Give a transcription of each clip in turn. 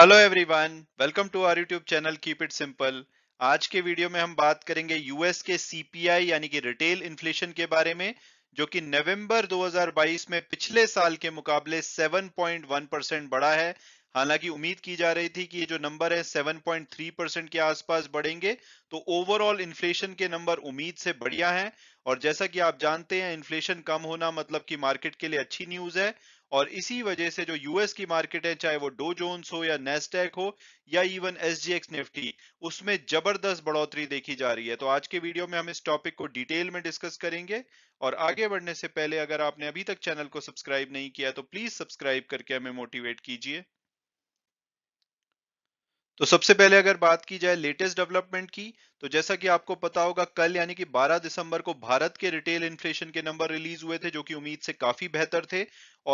hello everyone welcome to our YouTube channel keep it simple आज के video में हम बात करेंगे यूएस के सीपीआई यानी कि रिटेल इन्फ्लेशन के बारे में जो कि नवंबर 2022 में पिछले साल के मुकाबले 7.1 परसेंट बढ़ा है हालांकि उम्मीद की जा रही थी कि ये जो नंबर है 7.3 परसेंट के आसपास बढ़ेंगे तो ओवरऑल इन्फ्लेशन के नंबर उम्मीद से बढ़िया हैं और जैसा कि आप जानते हैं इन्फ्लेशन कम होना मतलब कि मार्केट के लिए अच्छी न्यूज है और इसी वजह से जो यूएस की मार्केट है चाहे वो डो जोन्स हो या नेस्टेक हो या इवन एस निफ्टी उसमें जबरदस्त बढ़ोतरी देखी जा रही है तो आज के वीडियो में हम इस टॉपिक को डिटेल में डिस्कस करेंगे और आगे बढ़ने से पहले अगर आपने अभी तक चैनल को सब्सक्राइब नहीं किया तो प्लीज सब्सक्राइब करके हमें मोटिवेट कीजिए तो सबसे पहले अगर बात की जाए लेटेस्ट डेवलपमेंट की तो जैसा कि आपको पता होगा कल यानी कि 12 दिसंबर को भारत के रिटेल इन्फ्लेशन के नंबर रिलीज हुए थे जो कि उम्मीद से काफी बेहतर थे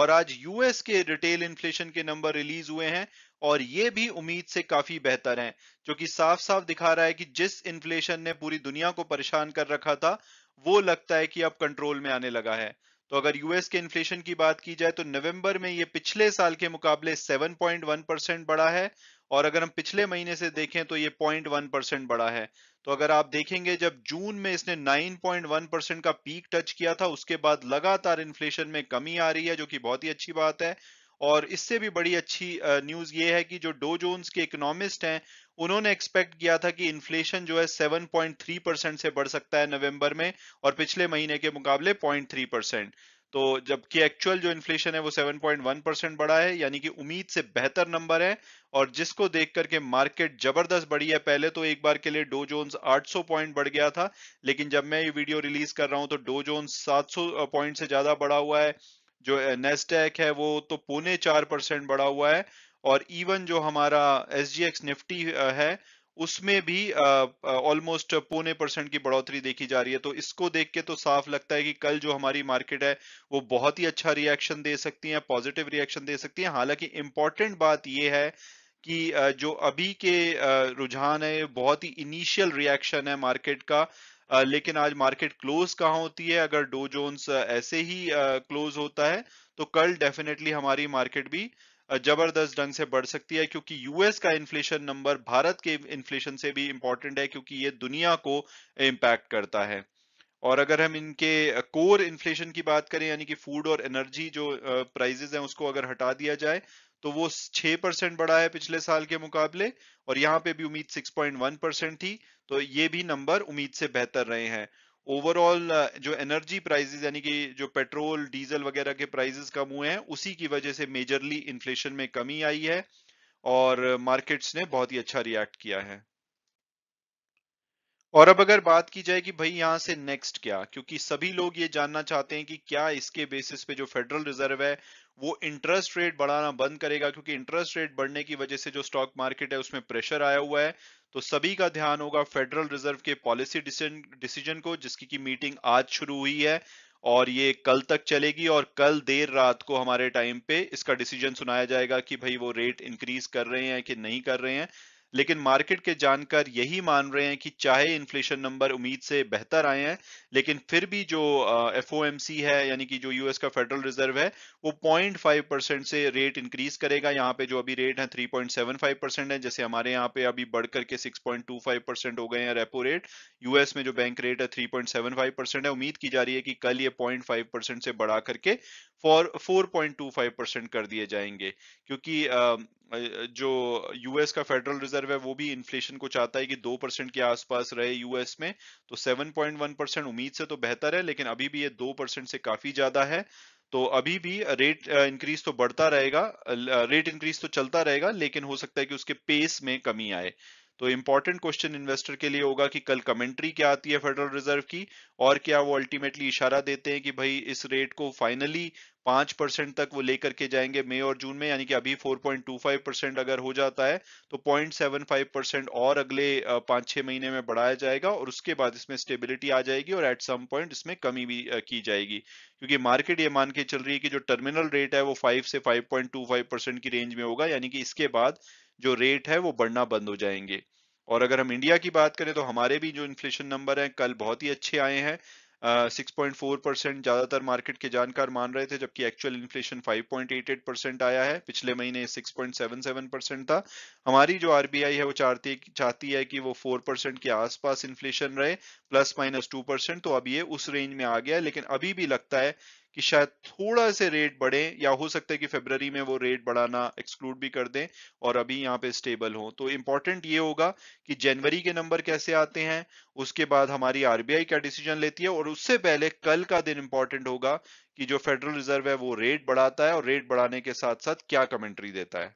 और आज यूएस के रिटेल इन्फ्लेशन के नंबर रिलीज हुए हैं और ये भी उम्मीद से काफी बेहतर हैं जो कि साफ साफ दिखा रहा है कि जिस इन्फ्लेशन ने पूरी दुनिया को परेशान कर रखा था वो लगता है कि अब कंट्रोल में आने लगा है तो अगर यूएस के इन्फ्लेशन की बात की जाए तो नवंबर में ये पिछले साल के मुकाबले 7.1 परसेंट बढ़ा है और अगर हम पिछले महीने से देखें तो ये 0.1 परसेंट बढ़ा है तो अगर आप देखेंगे जब जून में इसने 9.1 परसेंट का पीक टच किया था उसके बाद लगातार इन्फ्लेशन में कमी आ रही है जो कि बहुत ही अच्छी बात है और इससे भी बड़ी अच्छी न्यूज ये है कि जो डो जोन्स के इकोनॉमिस्ट हैं उन्होंने एक्सपेक्ट किया था कि इन्फ्लेशन जो है 7.3 परसेंट से बढ़ सकता है नवंबर में और पिछले महीने के मुकाबले 0.3 परसेंट तो जबकि एक्चुअल जो इन्फ्लेशन है वो 7.1 परसेंट बढ़ा है यानी कि उम्मीद से बेहतर नंबर है और जिसको देख करके मार्केट जबरदस्त बढ़ी है पहले तो एक बार के लिए डो जोन्स 800 पॉइंट बढ़ गया था लेकिन जब मैं ये वीडियो रिलीज कर रहा हूं तो डो जोन्स 700 पॉइंट से ज्यादा बढ़ा हुआ है जो नेस्टेक है वो तो पौने चार परसेंट बढ़ा हुआ है और इवन जो हमारा एस निफ्टी है उसमें भी ऑलमोस्ट पौने परसेंट की बढ़ोतरी देखी जा रही है तो इसको देख के तो साफ लगता है कि कल जो हमारी मार्केट है वो बहुत ही अच्छा रिएक्शन दे सकती है पॉजिटिव रिएक्शन दे सकती है हालांकि इंपॉर्टेंट बात ये है कि जो अभी के रुझान है बहुत ही इनिशियल रिएक्शन है मार्केट का लेकिन आज मार्केट क्लोज कहाँ होती है अगर डो जोन्स ऐसे ही क्लोज होता है तो कल डेफिनेटली हमारी मार्केट भी जबरदस्त ढंग से बढ़ सकती है क्योंकि यूएस का इन्फ्लेशन नंबर भारत के इन्फ्लेशन से भी इंपॉर्टेंट है क्योंकि ये दुनिया को इम्पैक्ट करता है और अगर हम इनके कोर इन्फ्लेशन की बात करें यानी कि फूड और एनर्जी जो प्राइजेज हैं उसको अगर हटा दिया जाए तो वो 6 परसेंट बढ़ा है पिछले साल के मुकाबले और यहाँ पे भी उम्मीद 6.1 परसेंट थी तो ये भी नंबर उम्मीद से बेहतर रहे हैं ओवरऑल जो एनर्जी प्राइजेज यानी कि जो पेट्रोल डीजल वगैरह के प्राइजेस कम हुए हैं उसी की वजह से मेजरली इन्फ्लेशन में कमी आई है और मार्केट्स ने बहुत ही अच्छा रिएक्ट किया है और अब अगर बात की जाए कि भाई यहाँ से नेक्स्ट क्या क्योंकि सभी लोग ये जानना चाहते हैं कि क्या इसके बेसिस पे जो फेडरल रिजर्व है वो इंटरेस्ट रेट बढ़ाना बंद करेगा क्योंकि इंटरेस्ट रेट बढ़ने की वजह से जो स्टॉक मार्केट है उसमें प्रेशर आया हुआ है तो सभी का ध्यान होगा फेडरल रिजर्व के पॉलिसी डिसीजन को जिसकी की मीटिंग आज शुरू हुई है और ये कल तक चलेगी और कल देर रात को हमारे टाइम पे इसका डिसीजन सुनाया जाएगा कि भाई वो रेट इंक्रीज कर रहे हैं कि नहीं कर रहे हैं लेकिन मार्केट के जानकार यही मान रहे हैं कि चाहे इन्फ्लेशन नंबर उम्मीद से बेहतर आए हैं लेकिन फिर भी जो एफ है यानी कि जो यूएस का फेडरल रिजर्व है वो 0.5 परसेंट से रेट इंक्रीज करेगा यहाँ पे जो अभी रेट है 3.75 परसेंट है जैसे हमारे यहाँ पे अभी बढ़ करके 6.25 परसेंट हो गए हैं रेपो रेट यूएस में जो बैंक रेट है थ्री परसेंट है उम्मीद की जा रही है कि कल ये पॉइंट परसेंट से बढ़ा करके फॉर फोर परसेंट कर दिए जाएंगे क्योंकि जो यूएस का फेडरल रिजर्व है वो भी इन्फ्लेशन को चाहता है कि दो परसेंट के आसपास रहे यूएस में तो 7.1 परसेंट उम्मीद से तो बेहतर है लेकिन अभी भी ये दो परसेंट से काफी ज्यादा है तो अभी भी रेट इंक्रीज तो बढ़ता रहेगा रेट इंक्रीज तो चलता रहेगा लेकिन हो सकता है कि उसके पेस में कमी आए तो इंपॉर्टेंट क्वेश्चन इन्वेस्टर के लिए होगा कि कल कमेंट्री क्या आती है फेडरल रिजर्व की और क्या वो अल्टीमेटली इशारा देते हैं कि भाई इस रेट को फाइनली पांच परसेंट तक वो लेकर के जाएंगे मई और जून में यानी कि अभी 4.25 परसेंट अगर हो जाता है तो 0.75 परसेंट और अगले पांच छह महीने में बढ़ाया जाएगा और उसके बाद इसमें स्टेबिलिटी आ जाएगी और एट सम पॉइंट इसमें कमी भी की जाएगी क्योंकि मार्केट ये मान के चल रही है कि जो टर्मिनल रेट है वो फाइव से फाइव परसेंट की रेंज में होगा यानी कि इसके बाद जो रेट है वो बढ़ना बंद हो जाएंगे और अगर हम इंडिया की बात करें तो हमारे भी जो इन्फ्लेशन नंबर है कल बहुत ही अच्छे आए हैं सिक्स पॉइंट फोर परसेंट ज्यादातर मार्केट के जानकार मान रहे थे जबकि actual inflation five point eight eight percent आया है पिछले महीने six point seven seven percent था हमारी जो आरबीआई है वो चाहती चाहती है कि वो फोर परसेंट के आसपास इन्फ्लेशन रहे प्लस माइनस टू परसेंट तो अब ये उस रेंज में आ गया लेकिन अभी भी लगता है कि शायद थोड़ा से रेट बढ़े या हो सकता है कि फेब्रवरी में वो रेट बढ़ाना एक्सक्लूड भी कर दें और अभी यहाँ पे स्टेबल हो तो इम्पोर्टेंट ये होगा कि जनवरी के नंबर कैसे आते हैं उसके बाद हमारी आरबीआई क्या डिसीजन लेती है और उससे पहले कल का दिन इंपॉर्टेंट होगा कि जो फेडरल रिजर्व है वो रेट बढ़ाता है और रेट बढ़ाने के साथ साथ क्या कमेंट्री देता है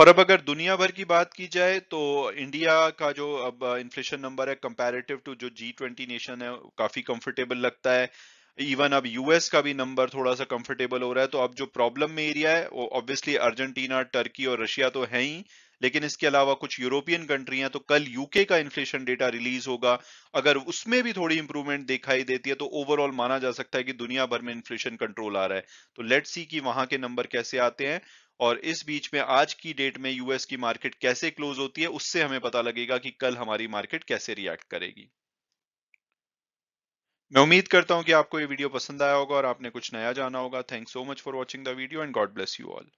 और अब अगर दुनिया भर की बात की जाए तो इंडिया का जो अब इन्फ्लेशन नंबर है कंपैरेटिव टू जो जी ट्वेंटी नेशन है काफी कंफर्टेबल लगता है इवन अब यूएस का भी नंबर थोड़ा सा कंफर्टेबल हो रहा है तो अब जो प्रॉब्लम में एरिया है वो ऑब्वियसली अर्जेंटीना टर्की और रशिया तो है ही लेकिन इसके अलावा कुछ यूरोपियन कंट्री हैं तो कल यूके का इन्फ्लेशन डेटा रिलीज होगा अगर उसमें भी थोड़ी इंप्रूवमेंट दिखाई देती है तो ओवरऑल माना जा सकता है कि दुनिया भर में इन्फ्लेशन कंट्रोल आ रहा है तो लेट सी कि वहां के नंबर कैसे आते हैं और इस बीच में आज की डेट में यूएस की मार्केट कैसे क्लोज होती है उससे हमें पता लगेगा कि कल हमारी मार्केट कैसे रिएक्ट करेगी मैं उम्मीद करता हूं कि आपको ये वीडियो पसंद आया होगा और आपने कुछ नया जाना होगा thank so much for watching the video and God bless you all